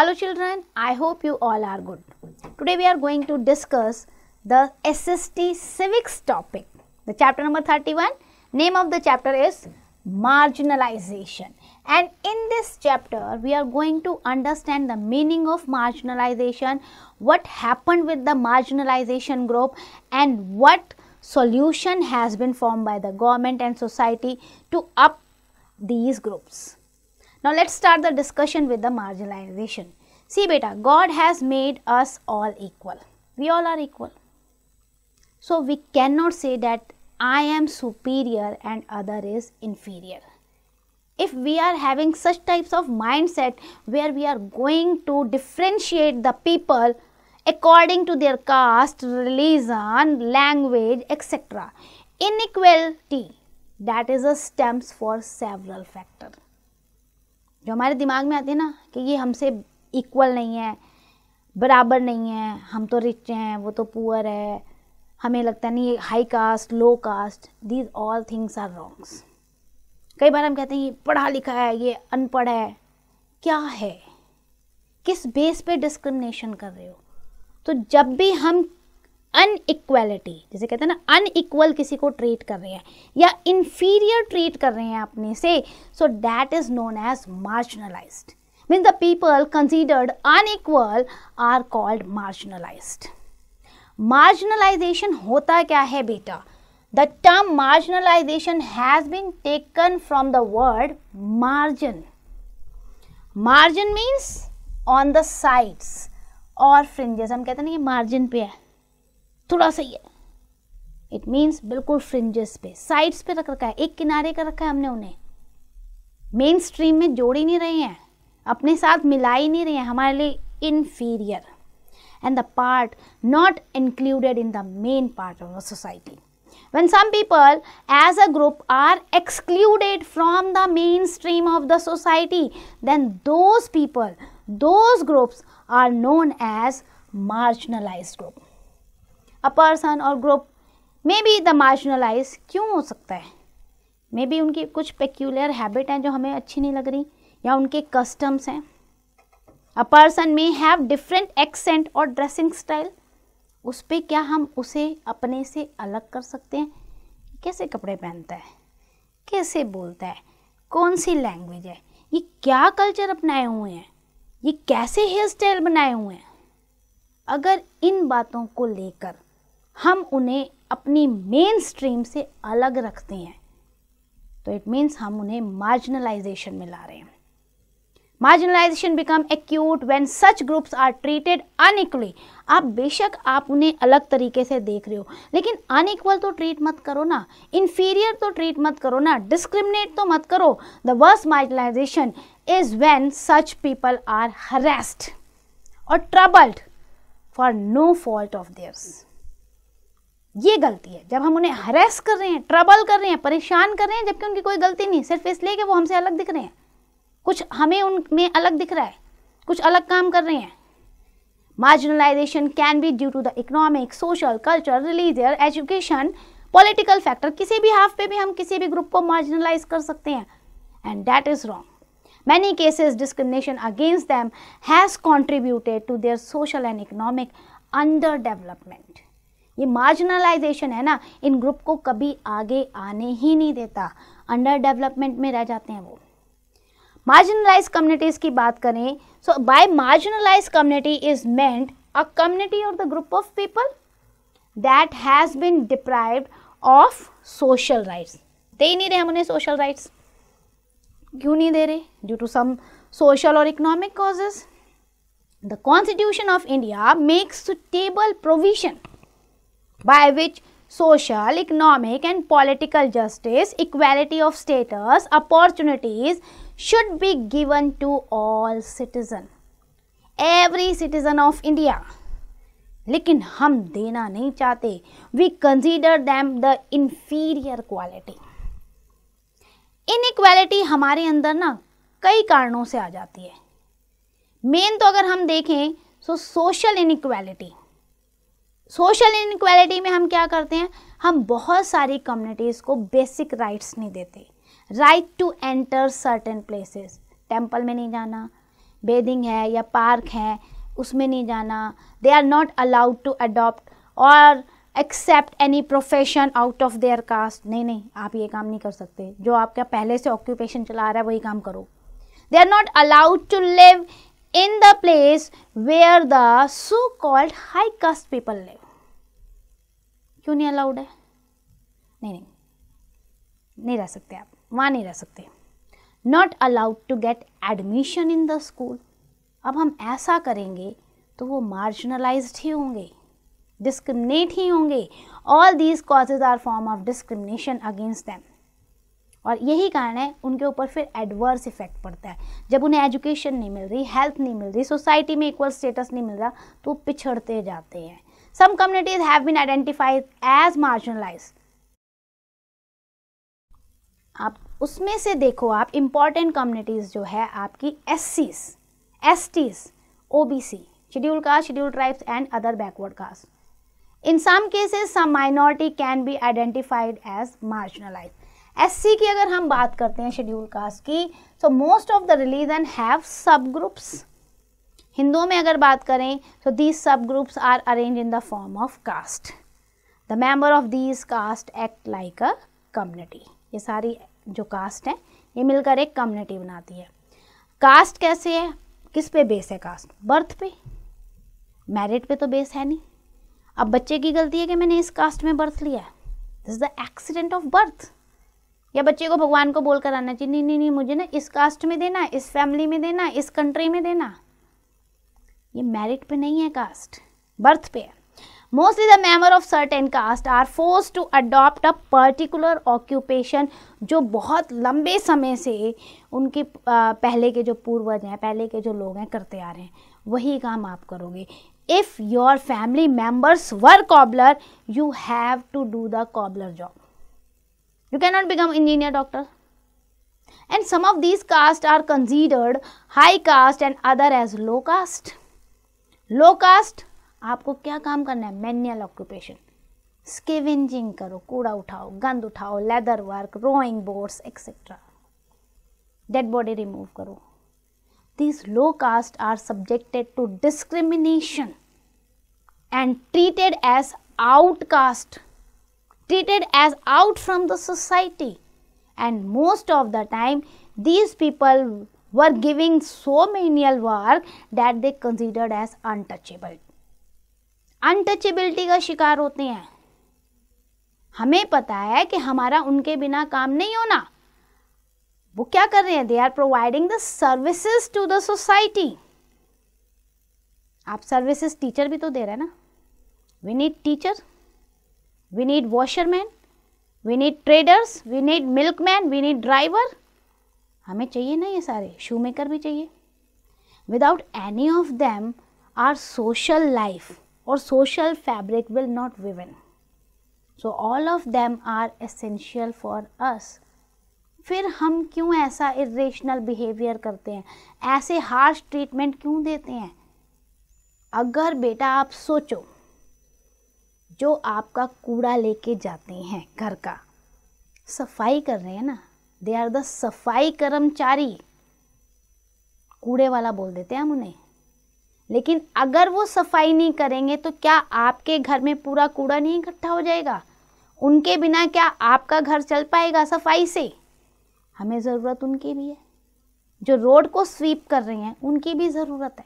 Hello children, I hope you all are good. Today we are going to discuss the SST civics topic. The chapter number 31, name of the chapter is marginalization. And in this chapter, we are going to understand the meaning of marginalization, what happened with the marginalization group and what solution has been formed by the government and society to up these groups. Now let's start the discussion with the marginalization. See बेटा God has made us all equal we all are equal so we can not say that I am superior and other is inferior if we are having such types of mind set we are we are going to differentiate the people according to their caste religion language etcetera in inequality that is a stems for several factor जो हमारे दिमाग में आते हैं ना कि ये हमसे इक्वल नहीं है बराबर नहीं है हम तो रिच हैं वो तो पुअर है हमें लगता है नहीं high caste low caste these all things are wrongs कई बार हम कहते हैं ये पढ़ा लिखा है ये अनपढ़ है क्या है किस बेस पे डिस्क्रिमिनेशन कर रहे हो तो जब भी हम अनइक्वालिटी जैसे कहते हैं ना अनइक्वल किसी को ट्रीट कर रहे हैं या इन्फीरियर ट्रीट कर रहे हैं अपने से so that is known as marginalised when the people considered unequal are called marginalized. Marginalization hota kya hai beta The term marginalization has been taken from the word margin. Margin means on the sides or fringes. hum kehte hain ye margin pe hai thoda सा ये it means बिल्कुल fringes पे sides पे रख रखा है एक किनारे का रखा है हमने उन्हें मेन स्ट्रीम में जोड़ ही नहीं रहे हैं अपने साथ मिला ही नहीं रहे हैं हमारे लिए inferior and the part not included in the main part of the society when some people as a group are excluded from the mainstream of the society then those people those groups are known as marginalise group a person और group may be the marginalise क्यों हो सकता है may be उनकी कुछ peculiar habit हैं जो हमें अच्छी नहीं लग रही या उनके कस्टम्स हैं a person may have different accent और ड्रेसिंग स्टाइल उस पर क्या हम उसे अपने से अलग कर सकते हैं कैसे कपड़े पहनता है कैसे बोलता है कौन सी लैंग्वेज है ये क्या कल्चर अपनाए हुए हैं ये कैसे हेयर स्टाइल बनाए हुए हैं अगर इन बातों को लेकर हम उन्हें अपनी मेन स्ट्रीम से अलग रखते हैं तो इट मीन्स हम उन्हें मार्जिनलाइजेशन में ला रहे हैं marginalisation become acute when such groups are treated unequally आप बेशक आप उन्हें अलग तरीके से देख रहे हो लेकिन अनइक्वल तो ट्रीट मत करो ना इन्फीरियर तो ट्रीट मत करो ना डिस्क्रिमिनेट तो मत करो the worst marginalisation is when such people are harassed और troubled for no fault of theirs ये गलती है जब हम उन्हें हरेस कर रहे हैं ट्रबल कर रहे हैं परेशान कर रहे हैं जबकि उनकी कोई गलती नहीं सिर्फ इसलिए कि वो हमसे अलग दिख रहे हैं कुछ हमें उनमें अलग दिख रहा है कुछ अलग काम कर रहे हैं marginalisation can be due to the economic social culture religious education political factor किसी भी हाफ पे भी हम किसी भी ग्रुप को मार्जिनलाइज कर सकते हैं and that is wrong many cases discrimination against them has contributed to their social and economic underdevelopment ये मार्जिनलाइजेशन है ना इन ग्रुप को कभी आगे आने ही नहीं देता अंडर डेवलपमेंट में रह जाते हैं वो मार्जिनलाइज कम्युनिटीज की बात करें so by marginalise community is meant a community और the group of people that has been deprive of social rights दे ही नहीं रहे हम उन्हें सोशल राइट्स क्यों नहीं दे रहे ड्यू टू सम सोशल और economic causes the constitution of India makes table provision by which social economic and political justice equality of status opportunities should be given to all citizen every citizen of India लेकिन हम देना नहीं चाहते we consider them the inferior quality inequality हमारे अंदर ना कई कारणों से आ जाती है मेन तो अगर हम देखें so social inequality social inequality में हम क्या करते हैं हम बहुत सारी कम्युनिटीज़ को बेसिक राइट्स नहीं देते right to enter certain places temple में नहीं जाना बेदिंग है या पार्क है उसमें नहीं जाना they are not allowed to adopt और accept any profession out of their caste नहीं नहीं आप ये काम नहीं कर सकते जो आपका पहले से ऑक्यूपेशन चला आ रहा है वही काम करो they are not allowed to live in the place where the so called high caste people live क्यों नहीं अलाउड है नहीं नहीं नहीं रह सकते आप वहाँ नहीं रह सकते not allowed to get admission in the school अब हम ऐसा करेंगे तो वो मार्जिनलाइज ही होंगे डिस्क्रिमिनेट ही होंगे all these causes are form of discrimination against them और यही कारण है उनके ऊपर फिर एडवर्स इफेक्ट पड़ता है जब उन्हें एजुकेशन नहीं मिल रही हेल्थ नहीं मिल रही सोसाइटी में इक्वल स्टेटस नहीं मिल रहा तो पिछड़ते जाते हैं some communities have been identified as marginalized आप उसमें से देखो आप इम्पॉर्टेंट कम्युनिटीज़ जो है आपकी S Cs S Ts O B C schedule caste schedule tribes and other backward caste in some cases some minority can be identified as marginalise एस की अगर हम बात करते हैं शेड्यूल कास्ट की so most of the religion have sub groups हिंदुओं में अगर बात करें तो these sub groups are arrange in the form of caste the member of these caste act like a community ये सारी जो कास्ट हैं ये मिलकर एक कम्युनिटी बनाती है कास्ट कैसे है किस पे बेस है कास्ट बर्थ पे मैरिट पे तो बेस है नहीं अब बच्चे की गलती है कि मैंने इस कास्ट में बर्थ लिया है this is the accident of birth या बच्चे को भगवान को बोल कर आना चाहिए नहीं नहीं नहीं मुझे ना इस कास्ट में देना इस फैमिली में देना इस कंट्री में देना ये मेरिट पे नहीं है कास्ट बर्थ पे है mostly the member of certain caste are force to adopt a particular occupation जो बहुत लंबे समय से उनके पहले के जो पूर्वज हैं पहले के जो लोग हैं करते आ रहे हैं वही काम आप करोगे if your family members were cobbler you have to do the cobbler job you can not become engineer doctor and some of these caste are considered high caste and other as low caste low caste आपको क्या काम करना है manual occupation scavenging करो कूड़ा उठाओ गंद उठाओ leather work rowing boards etcetera dead body remove करो this low caste are subjected to discrimination and treated as outcast treated as out from the society and most of the time these people were giving so menial work that they considered as untouchable. Untouchability का शिकार होते हैं हमें पता है कि हमारा उनके बिना काम नहीं होना वो क्या कर रहे हैं they are providing the services to the society आप सर्विसेज टीचर भी तो दे रहे हैं ना we need teacher we need washerman we need traders we need milkman we need driver हमें चाहिए ना ये सारे शू मेकर भी चाहिए without any of them our social life और social fabric will not woven so all of them are essential for us फिर हम क्यों ऐसा इेशनल बिहेवियर करते हैं ऐसे हार्श ट्रीटमेंट क्यों देते हैं अगर बेटा आप सोचो जो आपका कूड़ा लेके जाते हैं घर का सफाई कर रहे हैं ना दे आर द सफाई कर्मचारी कूड़े वाला बोल देते हैं हम उन्हें लेकिन अगर वो सफाई नहीं करेंगे तो क्या आपके घर में पूरा कूड़ा नहीं इकट्ठा हो जाएगा उनके बिना क्या आपका घर चल पाएगा सफाई से हमें ज़रूरत उनकी भी है जो रोड को स्वीप कर रहे हैं उनकी भी ज़रूरत है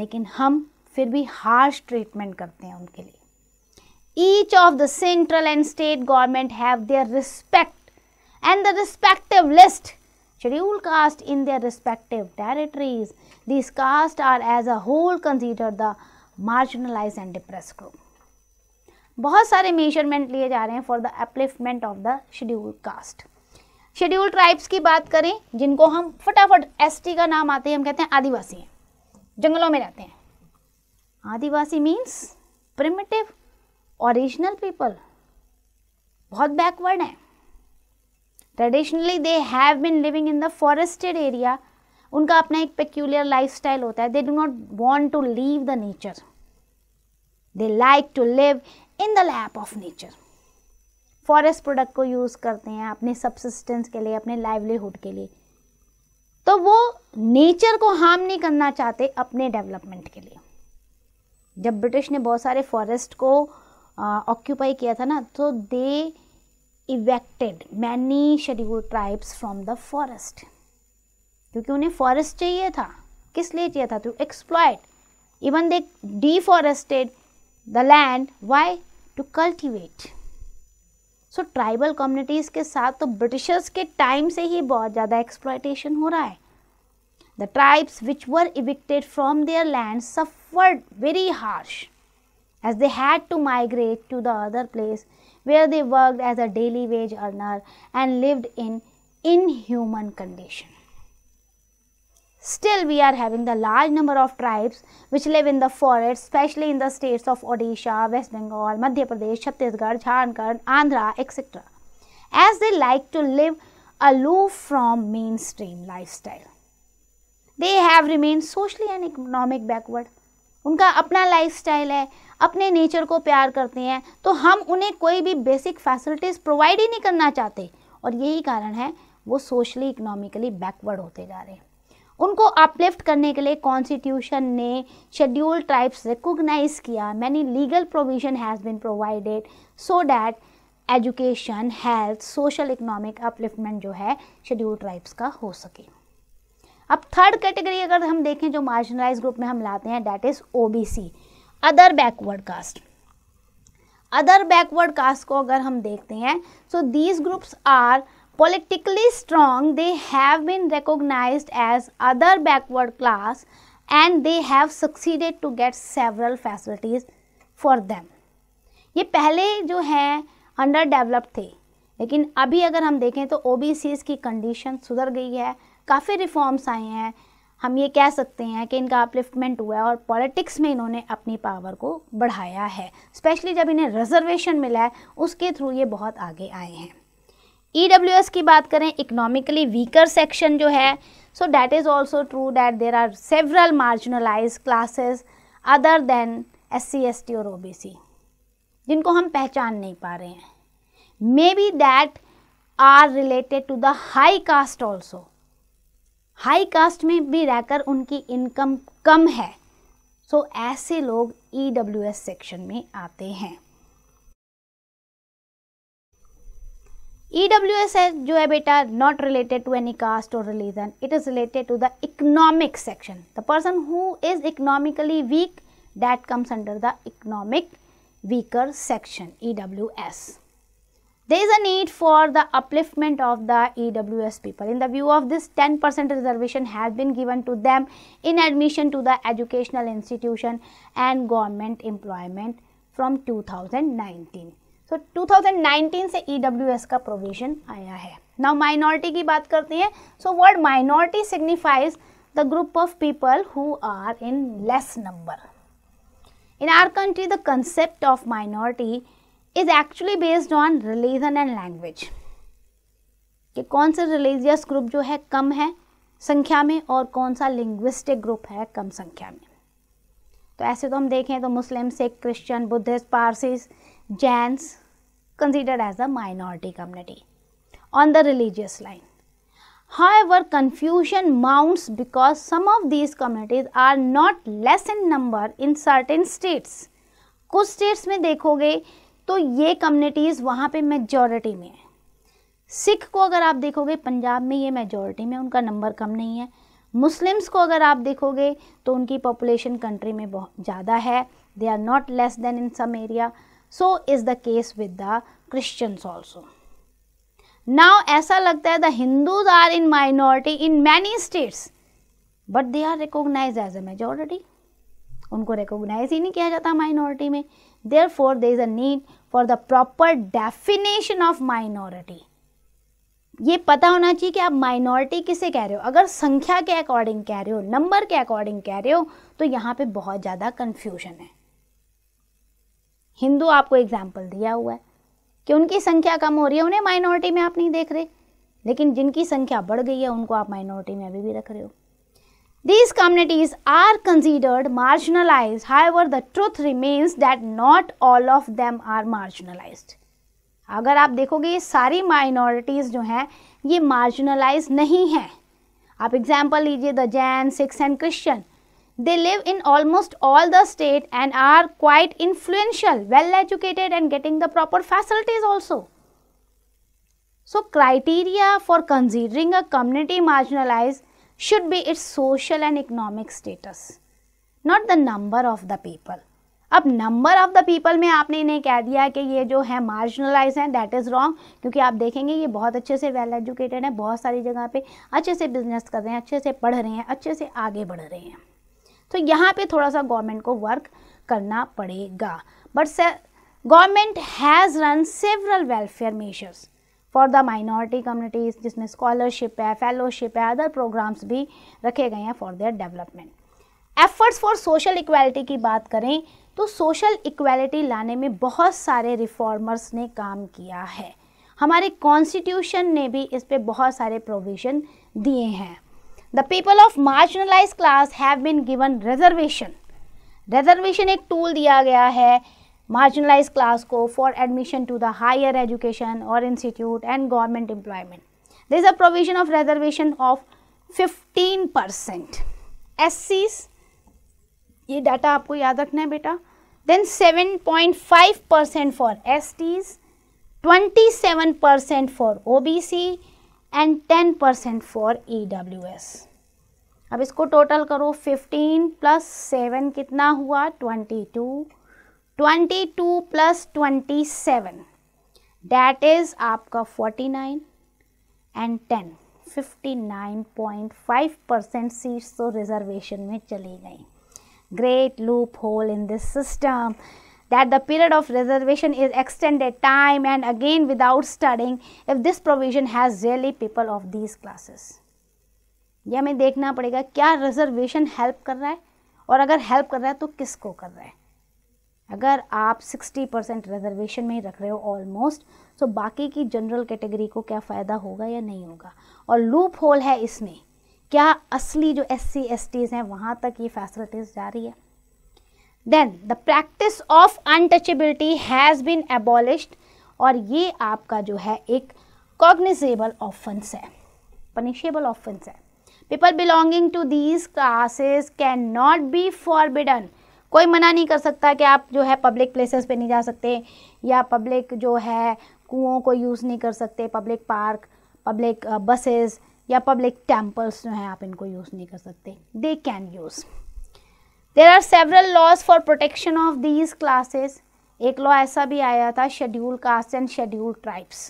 लेकिन हम फिर भी हार्श ट्रीटमेंट करते हैं उनके लिए each of the central and state government have their respect and the respective list scheduled caste in their respective territories. These castes are as a whole considered the marginalized and depressed group. बहुत सारे measurement लिए जा रहे हैं for the upliftment of the schedule caste schedule tribes की बात करें जिनको हम फटाफट एसटी का नाम आते हैं हम कहते हैं आदिवासी हैं जंगलों में रहते हैं आदिवासी मीन्स प्रिमिटिव ओरिजिनल पीपल बहुत बैकवर्ड हैं traditionally they have been living in the forested area उनका अपना एक पेक्यूलियर स्टाइल होता है they do not want to leave the nature they like to live in the lap of nature forest product को use करते हैं अपने subsistence के लिए अपने लाइवलीहुड के लिए तो वो नेचर को हार्म नहीं करना चाहते अपने डेवलपमेंट के लिए जब ब्रिटिश ने बहुत सारे फॉरेस्ट को ऑक्यूपाई किया था ना तो they evicted many schedule tribes from the forest क्योंकि उन्हें फॉरेस्ट चाहिए था किस लिए चाहिए था to exploit even they deforested the land why to cultivate so tribal communities के साथ तो ब्रिटिशर्स के टाइम से ही बहुत ज़्यादा एक्सप्लॉयटेशन हो रहा है the tribes which were evicted from their land suffered very harsh as they had to migrate to the other place where they worked as a daily wage earner and lived in inhuman condition. Still, we are having the large number of tribes which live in the forest, especially in the states of Odisha, West Bengal, Madhya Pradesh, Chhattisgarh, Jharkhand, Andhra, etc., as they like to live aloof from mainstream lifestyle. They have remained socially and economic backward उनका अपना lifestyle है अपने nature को प्यार करते हैं तो हम उन्हें कोई भी बेसिक फैसिलिटीज़ प्रोवाइड ही नहीं करना चाहते और यही कारण है वो सोशली इकोनॉमिकली बैकवर्ड होते जा रहे हैं उनको अपलिफ्ट करने के लिए कॉन्स्टिट्यूशन ने शेड्यूल ट्राइब्स रिकोगनाइज किया many legal provision has been provided so that education health social economic upliftment जो है शेड्यूल ट्राइब्स का हो सके अब थर्ड कैटेगरी अगर हम देखें जो मार्जिनलाइज ग्रुप में हम लाते हैं that is OBC other backward caste other backward caste को अगर हम देखते हैं so these groups are politically strong they have been recognise as other backward class and they have succeeded to get several facilities for them ये पहले जो हैं under developed थे लेकिन अभी अगर हम देखें तो ओ की कंडीशन सुधर गई है काफ़ी रिफॉर्म्स आए हैं हम ये कह सकते हैं कि इनका अपलिफ्टमेंट हुआ है और पॉलिटिक्स में इन्होंने अपनी पावर को बढ़ाया है स्पेशली जब इन्हें रिजर्वेशन मिला है उसके थ्रू ये बहुत आगे आए हैं ई e की बात करें इकोनॉमिकली वीकर सेक्शन जो है so that is also true that there are several marginalise classes other than S C S T और ओ बी सी जिनको हम पहचान नहीं पा रहे हैं maybe that are related to the high caste also high caste में भी रहकर उनकी इनकम कम है सो so, ऐसे लोग ई e सेक्शन में आते हैं ई e जो है बेटा not related to any caste और religion it is related to the economic section the person who is economically weak under the under weaker section E W S There is a need for the upliftment of the EWS people. In the view of this, 10% reservation has been given to them in admission to the educational institution and government employment from 2019. so, 2019 से EWS का provision आया है Now, minority की बात करते हैं so word minority signifies the group of people who are in less number in our country the concept of minority is actually based on religion and language कि कौन से रिलीजियस ग्रुप जो है कम है संख्या में और कौन सा लिंग्विस्टिक ग्रुप है कम संख्या में तो ऐसे तो हम देखें तो Muslim Sikh Christian Buddhist Parsis Jains considered as a minority community on the religious line ever confusion mounts because some of these communities are not less in number in certain states कुछ स्टेट्स में देखोगे तो ये कम्युनिटीज़ वहाँ पे मेजॉरिटी में है सिख को अगर आप देखोगे पंजाब में ये मेजॉरिटी में उनका नंबर कम नहीं है मुस्लिम्स को अगर आप देखोगे तो उनकी पॉपुलेशन कंट्री में बहुत ज़्यादा है they are not less than in some area so is the case with the Christians also now ऐसा लगता है the Hindus are in minority in many states but they are recognise as a majority उनको recognise ही नहीं किया जाता minority में therefore there is a need for the proper definition of minority ये पता होना चाहिए कि आप माइनॉरिटी किसे कह रहे हो अगर संख्या के अकॉर्डिंग कह रहे हो नंबर के अकॉर्डिंग कह रहे हो तो यहाँ पे बहुत ज़्यादा कन्फ्यूजन है हिंदू आपको एग्जाम्पल दिया हुआ है कि उनकी संख्या कम हो रही है उन्हें माइनॉरिटी में आप नहीं देख रहे लेकिन जिनकी संख्या बढ़ गई है उनको आप माइनॉरिटी में अभी भी रख रहे हो These communities are considered marginalized. However, the truth remains that not all of them are marginalized. अगर आप देखोगे ये सारी minorities जो हैं ये मार्जिनलाइज नहीं हैं आप example लीजिए the Jain Sikhs and Christian. they live in almost all the state and are quite influential, well educated and getting the proper facilities also. So criteria for considering a community marginalized should be its social and economic status, not the number of the people. अब number of the people में आपने इन्हें कह दिया कि ये जो है मार्जिनलाइज हैं दैट इज़ रॉन्ग क्योंकि आप देखेंगे ये बहुत अच्छे से वेल एजुकेटेड हैं बहुत सारी जगह पे अच्छे से बिजनेस कर रहे हैं अच्छे से पढ़ रहे हैं अच्छे से आगे बढ़ रहे हैं तो यहाँ पे थोड़ा सा गवर्नमेंट को वर्क करना पड़ेगा but government has run several welfare measures for the minority communities जिसमें स्कॉलरशिप है फेलोशिप है अदर प्रोग्राम्स भी रखे गए हैं for their development efforts for social equality की बात करें तो सोशल इक्वालिटी लाने में बहुत सारे रिफॉर्मर्स ने काम किया है हमारे कॉन्स्टिट्यूशन ने भी इस पर बहुत सारे प्रोविजन दिए हैं the people of marginalise class have been given reservation reservation एक टूल दिया गया है मार्जिनलाइज क्लास को for admission to the higher education और institute and government employment this a provision of reservation of fifteen percent S ये data आपको याद रखना है बेटा then seven point five percent for S Ts percent for O and ten percent for E अब इसको total करो fifteen plus seven कितना हुआ twenty two twenty two plus twenty seven that is आपका forty nine and ten fifty nine point five percent seats तो reservation में चली गई great loophole in this system that the period of reservation is extended time and again without studying if this provision has really people of these classes ये हमें देखना पड़ेगा क्या reservation help कर रहा है और अगर हेल्प कर रहा है तो किसको कर रहा है अगर आप 60 परसेंट रिजर्वेशन में ही रख रहे हो ऑलमोस्ट तो बाकी की जनरल कैटेगरी को क्या फ़ायदा होगा या नहीं होगा और लूप होल है इसमें क्या असली जो एस सी एस टीज़ हैं वहाँ तक ये फैसिलिटीज़ जा रही है then the practice of untouchability has been abolished और ये आपका जो है एक कॉग्निजेबल ऑफेंस है पनिशेबल ऑफेंस है people belonging to these classes can not be forbidden कोई मना नहीं कर सकता कि आप जो है पब्लिक प्लेसेस पे नहीं जा सकते या पब्लिक जो है कुओं को यूज़ नहीं कर सकते पब्लिक पार्क पब्लिक बसेस या पब्लिक टेम्पल्स जो हैं आप इनको यूज़ नहीं कर सकते they can use there are several laws for protection of these classes एक लॉ ऐसा भी आया था schedule caste and schedule tribes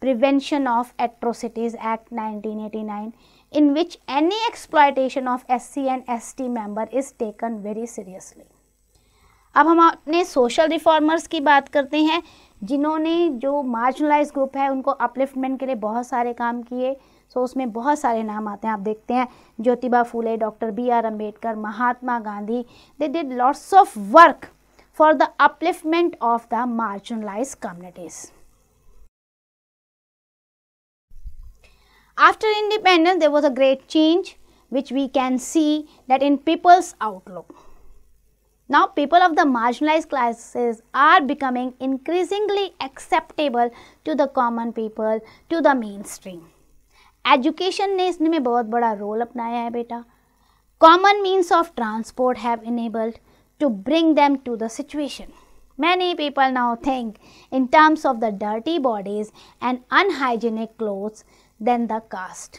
prevention of atrocities act 1989 in which any exploitation of SC and ST member is taken very seriously. अब हम अपने social reformers की बात करते हैं जिन्होंने जो मार्जिनलाइज ग्रुप है उनको अपलिफ्टमेंट के लिए बहुत सारे काम किए सो उसमें बहुत सारे नाम आते हैं आप देखते हैं Jyotiba Phule doctor B R Ambedkar Mahatma Gandhi they did lots of work for the upliftment of the marginalise communities After independence, there was a great change which we can see that in people's outlook. Now, people of the marginalized classes are becoming increasingly acceptable to the common people, to the mainstream. Education ने इसमें बहुत बड़ा role अपनाया है common means of transport have enabled to bring them to the situation Many people now think in terms of the dirty bodies and unhygienic clothes then the caste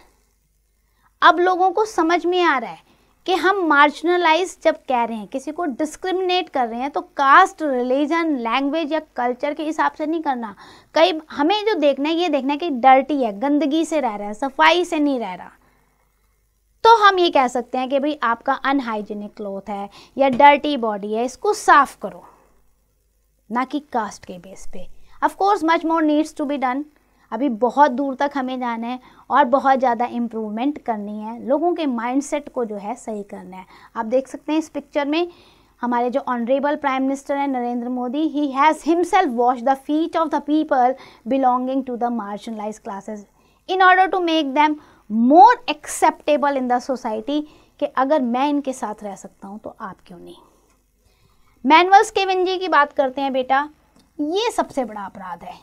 अब लोगों को समझ में आ रहा है कि हम मार्जिनलाइज जब कह रहे हैं किसी को डिस्क्रिमिनेट कर रहे हैं तो कास्ट रिलीजन लैंग्वेज या कल्चर के हिसाब से नहीं करना कई हमें जो देखना है ये देखना है कि डर्टी है गंदगी से रह रहा है सफाई से नहीं रह रहा तो हम ये कह सकते हैं कि भाई आपका अनहाइजीनिक क्लोथ है या डर्टी बॉडी है इसको साफ करो ना कि कास्ट के बेस पे of course much more needs to be done अभी बहुत दूर तक हमें जाना है और बहुत ज़्यादा इम्प्रूवमेंट करनी है लोगों के माइंडसेट को जो है सही करना है आप देख सकते हैं इस पिक्चर में हमारे जो ऑनरेबल प्राइम मिनिस्टर हैं Narendra Modi he has himself wash the feet of the people belonging to the marginalise classes in order to make them more acceptable in the society कि अगर मैं इनके साथ रह सकता हूँ तो आप क्यों नहीं केविन जी की बात करते हैं बेटा ये सबसे बड़ा अपराध है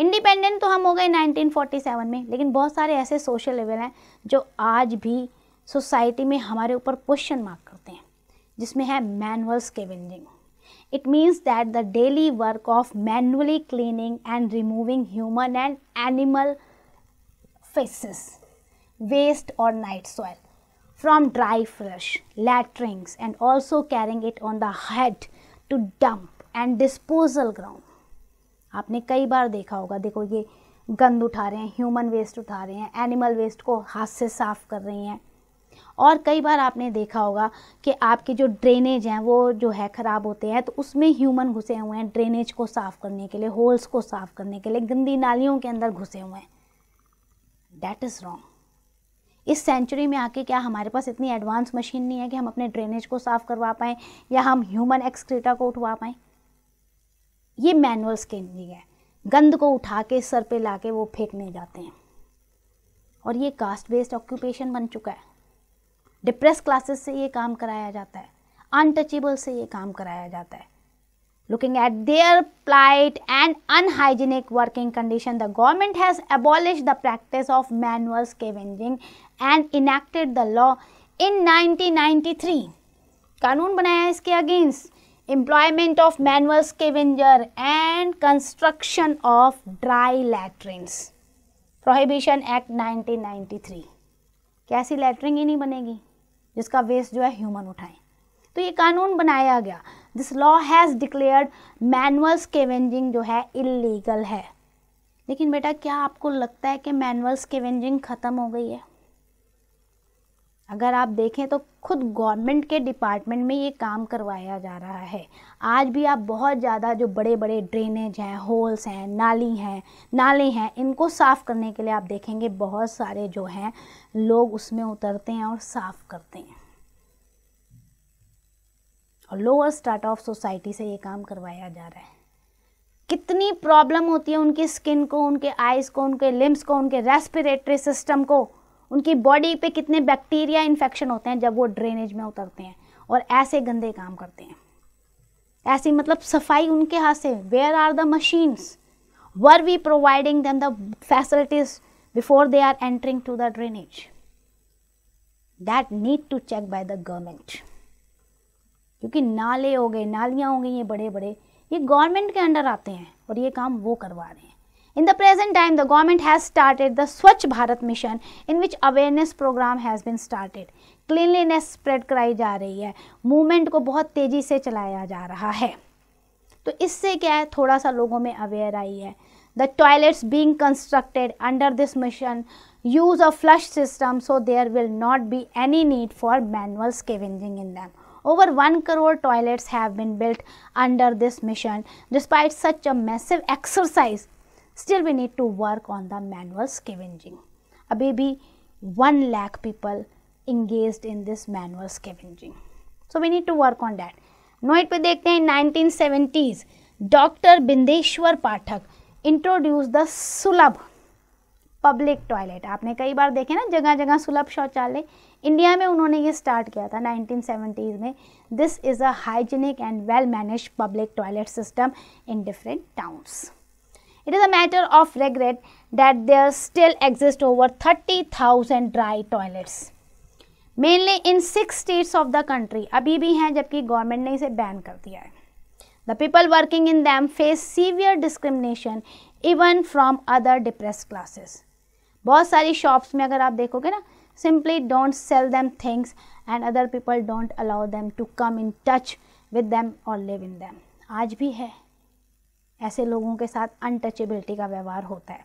इंडिपेंडेंट तो हम हो गए 1947 में लेकिन बहुत सारे ऐसे सोशल लेवल हैं जो आज भी सोसाइटी में हमारे ऊपर क्वेश्चन मार्क करते हैं जिसमें है manual scavenging it means that the daily work of manually cleaning and removing human and animal faeces waste और night soil from dry flush latrines and also carrying it on the head to dump and disposal ground आपने कई बार देखा होगा देखो ये गंद उठा रहे हैं ह्यूमन वेस्ट उठा रहे हैं एनिमल वेस्ट को हाथ से साफ़ कर रही हैं और कई बार आपने देखा होगा कि आपके जो ड्रेनेज हैं वो जो है ख़राब होते हैं तो उसमें ह्यूमन घुसे हुए हैं ड्रेनेज को साफ़ करने के लिए होल्स को साफ़ करने के लिए गंदी नालियों के अंदर घुसे हुए हैं डैट इज़ रॉन्ग इस सेंचुरी में आके क्या हमारे पास इतनी एडवांस मशीन नहीं है कि हम अपने ड्रेनेज को साफ़ करवा पाएँ या हम ह्यूमन एक्सक्रीटा को उठवा पाएँ ये मैनुअल्स के लिए है गंद को उठा के सर पे लाके वो फेंकने जाते हैं और ये कास्ट बेस्ड ऑक्यूपेशन बन चुका है डिप्रेस क्लासेस से ये काम कराया जाता है अनटचेबल से ये काम कराया जाता है looking at their plight and unhygienic working condition the government has abolish the practice of manual scavenging and enacted the law in 1993 कानून बनाया इसके against employment of manual scavenger and construction of dry latrines prohibition act 1993 कैसी lettering ही नहीं बनेगी जिसका waste जो है human उठाएं तो ये कानून बनाया गया this law has declared manual scavenging जो है इलीगल है लेकिन बेटा क्या आपको लगता है कि मैनुअल स्केवेंजिंग ख़त्म हो गई है अगर आप देखें तो खुद गवर्नमेंट के डिपार्टमेंट में ये काम करवाया जा रहा है आज भी आप बहुत ज़्यादा जो बड़े बड़े ड्रेनेज हैं होल्स हैं नाली हैं नाले हैं इनको साफ़ करने के लिए आप देखेंगे बहुत सारे जो हैं लोग उसमें उतरते हैं और साफ़ करते हैं और लोअर स्टार्ट ऑफ सोसाइटी से ये काम करवाया जा रहा है कितनी प्रॉब्लम होती है उनकी स्किन को उनके आइज़ को उनके लिम्स को उनके रेस्पिरेटरी सिस्टम को उनकी बॉडी पे कितने बैक्टीरिया इन्फेक्शन होते हैं जब वो ड्रेनेज में उतरते हैं और ऐसे गंदे काम करते हैं ऐसी मतलब सफाई उनके हाथ से where are the machines were we providing them the facilities before they are entering to the drainage that need to check by the government क्योंकि नाले हो गए नालियाँ हो गई ये बड़े बड़े ये गवर्नमेंट के अंडर आते हैं और ये काम वो करवा रहे हैं In the present time, the government has started the Swachh Bharat mission in which awareness program has been started. Cleanliness spread कराई जा रही है Movement को बहुत तेज़ी से चलाया जा रहा है तो इससे क्या है थोड़ा सा लोगों में अवेयर आई The toilets being constructed under this mission use a flush system, so there will not be any need for manual scavenging in them. over 1 crore toilets have been built under this mission despite such a massive exercise still we need to work on the manual scavenging abhi bhi 1 lakh people engaged in this manual scavenging so we need to work on that नोइट pe dekhte hain 1970s dr bindeshwar pathak introduced the sulabh public toilet आपने कई बार देखे ना जगह जगह सुलभ शौचालय India में उन्होंने ये स्टार्ट किया था 1970s में this is a hygienic and well manage public toilet system in different towns It is a matter of regret that there still exist over 30,000 dry toilets. Mainly in six states of the country, abhi bhi hain jabki government ne ise ban kar diya hai. The people working in them face severe discrimination even from other depressed classes. Bahut sari shops mein agar aap dekhoge na, simply don't sell them things and other people don't allow them to come in touch with them or live in them. Aaj bhi hai. ऐसे लोगों के साथ untouchability का व्यवहार होता है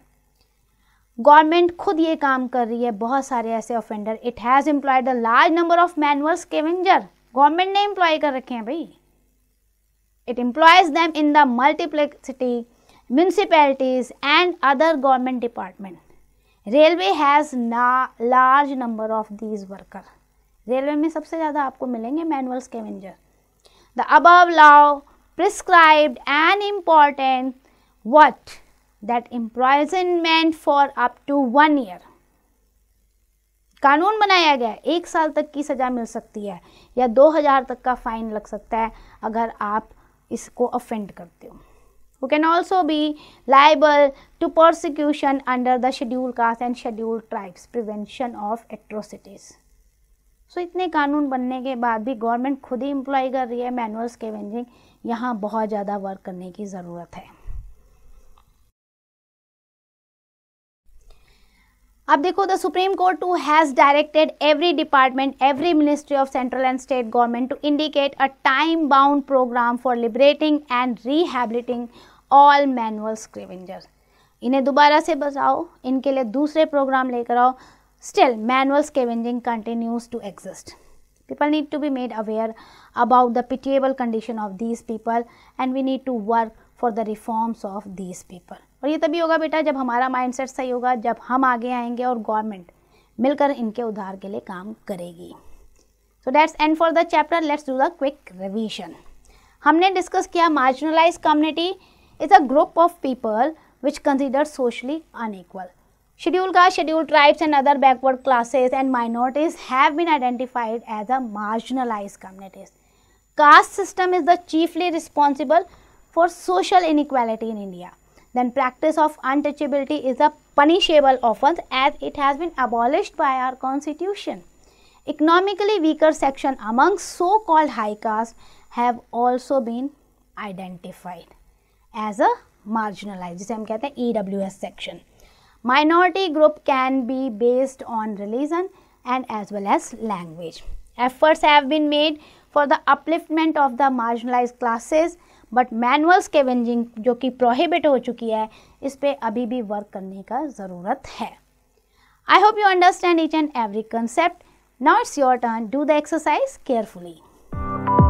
government खुद ये काम कर रही है बहुत सारे ऐसे offender it has employed a large number of manual scavenger government ने एम्प्लॉय कर रखे हैं भाई it employs them in the multiplicity municipalities and other government department railway has ना large number of these worker railway में सबसे ज़्यादा आपको मिलेंगे manual scavenger the above law prescribed an important what that imprisonment for up to one year कानून बनाया गया है एक साल तक की सजा मिल सकती है या दो हजार तक का फाइन लग सकता है अगर आप इसको अफेंड करते हो वो can also be liable to prosecution under the schedule caste and schedule tribes prevention of atrocities so इतने कानून बनने के बाद भी गवर्नमेंट खुद ही इम्प्लॉय कर रही है मैनुअल्स के वेंजिंग यहाँ बहुत ज़्यादा वर्क करने की ज़रूरत है अब देखो the supreme court too has directed every department every ministry of central and state government to indicate a time bound programme for liberating and rehabilitating all manual scavengers इन्हें दोबारा से बचाओ इनके लिए दूसरे प्रोग्राम लेकर आओ still manual scavenging continues to exist people need to be made aware about the pitiable condition of these people and we need to work for the reforms of these people और ये तभी होगा बेटा जब हमारा mindset सही होगा जब हम आगे आएंगे और गवर्नमेंट मिलकर इनके उद्धार के लिए काम करेगी so that's end for the chapter let's do the quick revision हमने डिस्कस किया marginalise community is a group of people which consider socially unequal Scheduled scheduled tribes and other backward classes and minorities have been identified as a marginalized communities. Caste system is the chiefly responsible for social inequality in India. Then practice of untouchability is a punishable offense as it has been abolished by our constitution. Economically weaker section among so-called high caste have also been identified as a marginalized जिसे हम कहते हैं EWS section minority group can be based on religion and as well as language. Efforts have been made for the upliftment of the marginalized classes, but manual scavenging, जो कि prohibited हो चुकी है, इस पे hope you understand each and every concept. Now it's your turn. Do the exercise carefully.